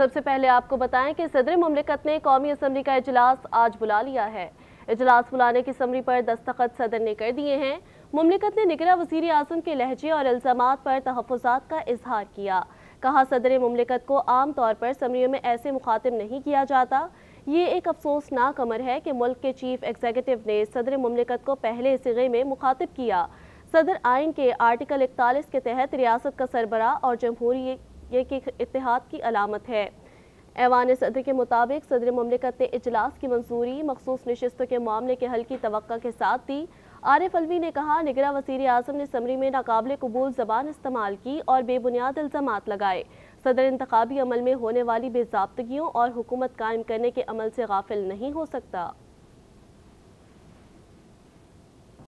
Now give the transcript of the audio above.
सबसे पहले आपको बताएं कि सदर ममलिकत ने कौमी असम्बली का इजलास आज बुला लिया है इजलास बुलाने की समरी पर दस्तखत सदर ने कर दिए हैं ममलिकत ने निगरा वजीर अजम के लहजे और इल्ज़ाम पर तहफात का इजहार किया कहा सदर ममलिकत को आम तौर पर समरियों में ऐसे मुखातिब नहीं किया जाता ये एक अफसोसनाक अमर है कि मुल्क के चीफ एग्जीक्यूटिव ने सदर ममलिकत को पहले सिगे में मुखातिब किया सदर आइन के आर्टिकल इकतालीस के तहत रियासत का सरबरा और जमहूरी ये कि इतिहाद की अलामत है ऐवान सदर के मुताबिक सदर ममलिकत ने अजलास की मंजूरी मखसूस नशस्तों के मामले के हल की तो के साथ दी आरिफ अलवी ने कहा निगरा वजीर अजम ने समरी में नाकबले कबूल जबान इस्तेमाल की और बेबुनियाद इल्ज़ाम लगाए सदर इंतबी अमल में होने वाली बेजाबतगियों और हुकूमत कायम करने के अमल से गाफिल नहीं हो सकता